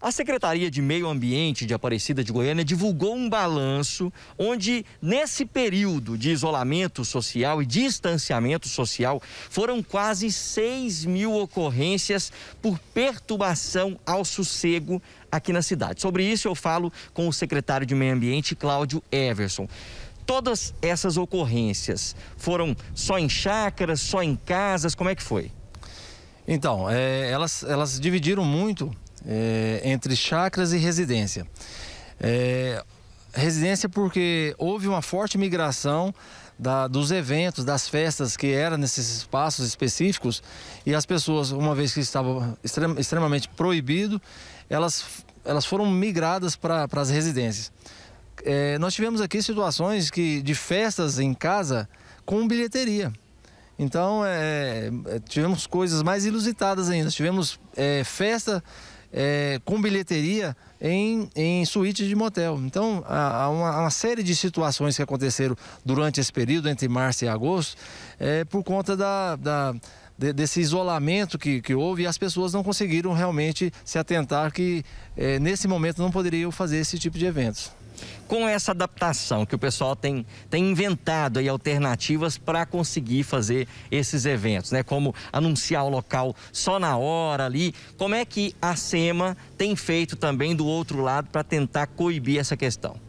A Secretaria de Meio Ambiente de Aparecida de Goiânia divulgou um balanço onde, nesse período de isolamento social e distanciamento social, foram quase 6 mil ocorrências por perturbação ao sossego aqui na cidade. Sobre isso, eu falo com o secretário de Meio Ambiente, Cláudio Everson todas essas ocorrências? Foram só em chácaras, só em casas? Como é que foi? Então, é, elas, elas dividiram muito é, entre chacras e residência. É, residência porque houve uma forte migração da, dos eventos, das festas que eram nesses espaços específicos e as pessoas, uma vez que estava extrem, extremamente proibido, elas, elas foram migradas para as residências. É, nós tivemos aqui situações que, de festas em casa com bilheteria. Então, é, é tivemos coisas mais ilusitadas ainda. Tivemos é, festa é, com bilheteria em, em suítes de motel. Então, há, uma, uma, série de situações que aconteceram durante esse período, entre março e agosto, é, por conta da, da desse isolamento que, que houve e as pessoas não conseguiram realmente se atentar que é, nesse momento não poderiam fazer esse tipo de eventos. Com essa adaptação que o pessoal tem, tem inventado aí alternativas para conseguir fazer esses eventos, né? Como anunciar o local só na hora ali. Como é que a SEMA tem feito também do outro lado para tentar coibir essa questão?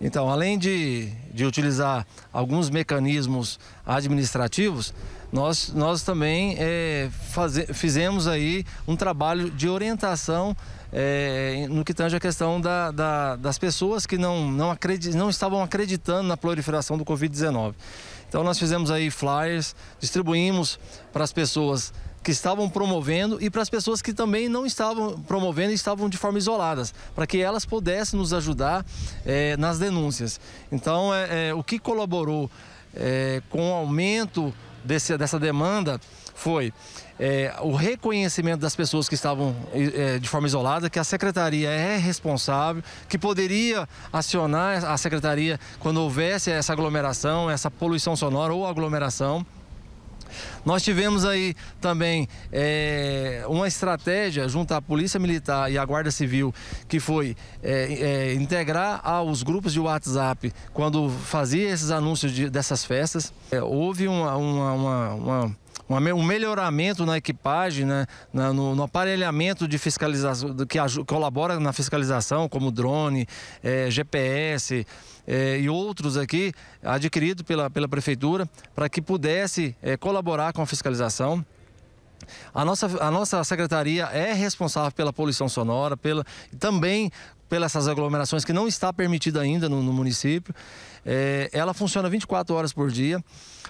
Então, além de, de utilizar alguns mecanismos administrativos, nós, nós também é, faze, fizemos aí um trabalho de orientação é, no que tange a questão da, da, das pessoas que não, não, acredit, não estavam acreditando na proliferação do Covid-19. Então nós fizemos aí flyers, distribuímos para as pessoas que estavam promovendo e para as pessoas que também não estavam promovendo e estavam de forma isoladas, para que elas pudessem nos ajudar é, nas denúncias. Então, é, é, o que colaborou com o aumento desse, dessa demanda foi é, o reconhecimento das pessoas que estavam é, de forma isolada, que a secretaria é responsável, que poderia acionar a secretaria quando houvesse essa aglomeração, essa poluição sonora ou aglomeração. Nós tivemos aí também é, uma estratégia junto à Polícia Militar e à Guarda Civil, que foi é, é, integrar aos grupos de WhatsApp quando fazia esses anúncios de, dessas festas. houve uma, uma, uma, uma um melhoramento na equipagem, né, no, no aparelhamento de fiscalização, que ajuda, colabora na fiscalização, como drone, é, GPS é, e outros aqui, adquirido pela, pela Prefeitura, para que pudesse é, colaborar com a fiscalização. A nossa, a nossa secretaria é responsável pela poluição sonora, pela, também pelas essas aglomerações que não está permitida ainda no, no município. É, ela funciona 24 horas por dia.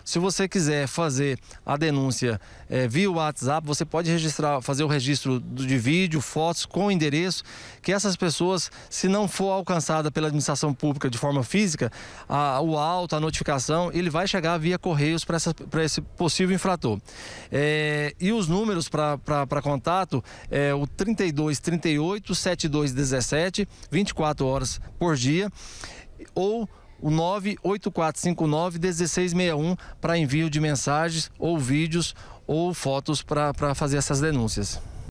Se você quiser fazer a denúncia é, via WhatsApp, você pode registrar, fazer o registro de vídeo, fotos com endereço, que essas pessoas, se não for alcançada pela administração pública de forma física, a, o auto, a notificação, ele vai chegar via correios para esse possível infrator. É, e os números para contato é o 32 38 72 17 24 horas por dia, ou o 98459-1661 para envio de mensagens ou vídeos ou fotos para fazer essas denúncias.